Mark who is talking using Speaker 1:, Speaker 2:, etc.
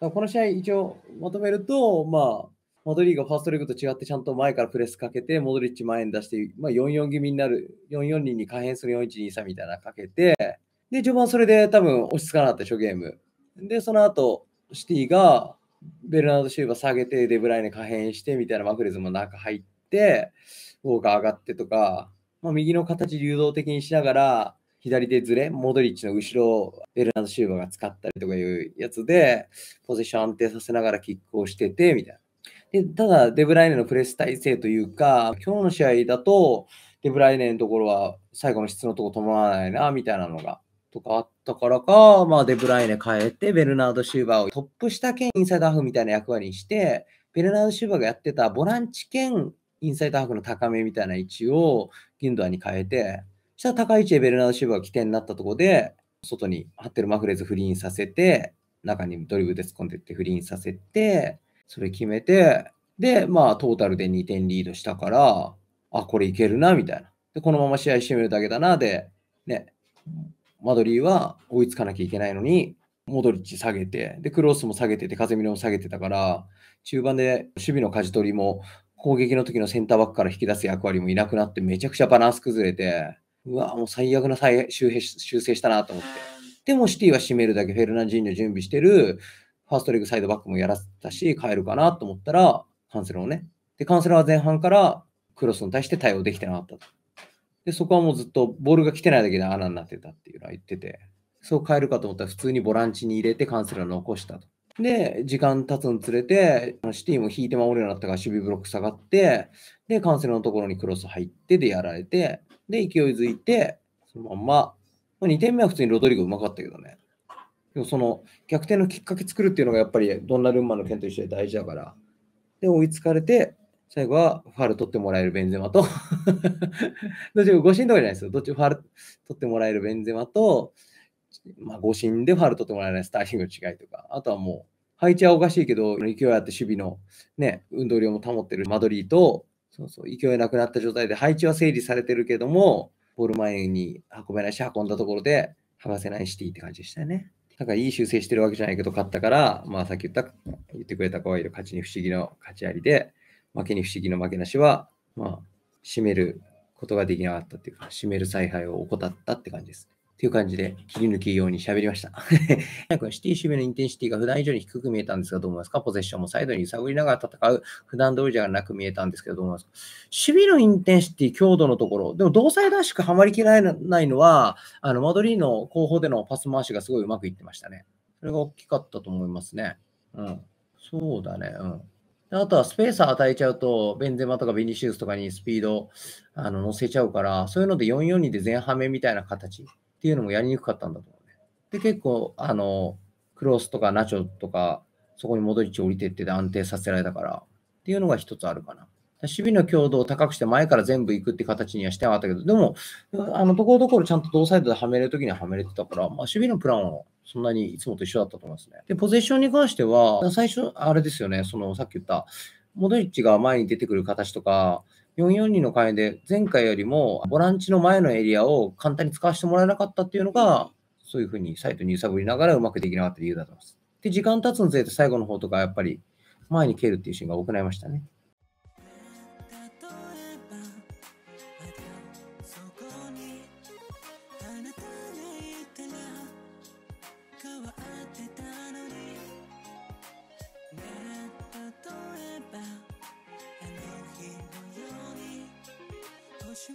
Speaker 1: この試合、一応まとめると、まあ、マドリーがファーストレグと違って、ちゃんと前からプレスかけて、モドリッチ前に出して、まあ、4-4気味になる、4-4 2に可変する4-1-2-3みたいなかけて、で、序盤それで多分落ち着かなかったでしょ、ゲーム。で、その後、シティがベルナード・シューバー下げて、デブライネ可変してみたいなマクレズも中入って、ウォーカー上がってとか、まあ、右の形流動的にしながら、左手ずれ、モドリッチの後ろをベルナード・シューバーが使ったりとかいうやつで、ポゼッション安定させながらキックをしてて、みたいな。でただ、デブライネのプレス体制というか、今日の試合だと、デブライネのところは最後の質のとこ止まらないな、みたいなのが、とかあったからか、まあ、デブライネ変えて、ベルナード・シューバーをトップ下兼インサイドハーフみたいな役割にして、ベルナード・シューバーがやってたボランチ兼インサイドハーフの高めみたいな位置をギンドアに変えて、したら高い位置でベルナード・シューバが起点になったところで、外に張ってるマフレーズフリーンさせて、中にドリブルで突っ込んでいってフリーンさせて、それ決めて、で、まあトータルで2点リードしたから、あ、これいけるな、みたいな。で、このまま試合してみるだけだな、で、ね、マドリーは追いつかなきゃいけないのに、モドリッチ下げて、で、クロスも下げてて、風見も下げてたから、中盤で守備の舵取りも、攻撃の時のセンターバックから引き出す役割もいなくなって、めちゃくちゃバランス崩れて、うわ、もう最悪な再修正修正したなと思って。でもシティは閉めるだけ、フェルナンジーニョ準備してる、ファーストレーグサイドバックもやらせたし、変えるかなと思ったら、カンセラをね。で、カンセラは前半からクロスに対して対応できてなかったと。で、そこはもうずっとボールが来てないだけで穴になってたっていうのは言ってて、そう変えるかと思ったら普通にボランチに入れてカンセラを残したと。で、時間経つにつれて、シティも引いて守るようになったから守備ブロック下がって、で、カンセルのところにクロス入ってでやられて、で、勢いづいて、そのまんま、ま2点目は普通にロドリゴうまかったけどね。でもその逆転のきっかけ作るっていうのがやっぱりドンナルンマの件と一緒で大事だから。で、追いつかれて、最後はファール取ってもらえるベンゼマと どっちも誤審とかじゃないですよ。どっちもファール取ってもらえるベンゼマと、まあ、誤審でファール取ってもらえないスターリングの違いとか、あとはもう、配置はおかしいけど、勢いあって守備の、ね、運動量も保ってるマドリーと、そうそう勢いなくなった状態で、配置は整理されてるけども、ゴール前に運べないし、運んだところで、剥がせないシティって感じでしたよね。なんかいい修正してるわけじゃないけど、勝ったから、まあ、さっき言った、言ってくれた子がいる勝ちに不思議の勝ちありで、負けに不思議の負けなしは、まあ、締めることができなかったっていうか、締める采配を怠ったって感じです。っていう感じで切り抜きように喋りました。早 くシティ守備のインテンシティが普段以上に低く見えたんですがどう思いますかポゼッションもサイドに揺さぶりながら戦う普段通りじゃなく見えたんですけどどう思いますか守備のインテンシティ強度のところ、でも同サイらしくはまりきらないのは、あのマドリーの後方でのパス回しがすごいうまくいってましたね。それが大きかったと思いますね。うん。そうだね。うん。あとはスペース与えちゃうと、ベンゼマとかベニシウスとかにスピードあの乗せちゃうから、そういうので442で前半目みたいな形っていうのもやりにくかったんだと思うね。で、結構、あの、クロスとかナチョとか、そこに戻り値降りてって安定させられたから、っていうのが一つあるかな。守備の強度を高くして前から全部行くって形にはしてなかったけど、でも、あの、ところどころちゃんと同サイドではめるときにはめれてたから、まあ、守備のプランをそんなにいつもと一緒だったと思いますね。で、ポゼッションに関しては、最初、あれですよね、その、さっき言った、モドリッチが前に出てくる形とか、442の会で前回よりもボランチの前のエリアを簡単に使わせてもらえなかったっていうのが、そういうふうにサイトに揺さぶりながらうまくできなかった理由だと思います。で、時間経つにつれて最後の方とかやっぱり前に蹴るっていうシーンが多くなりましたね。或许。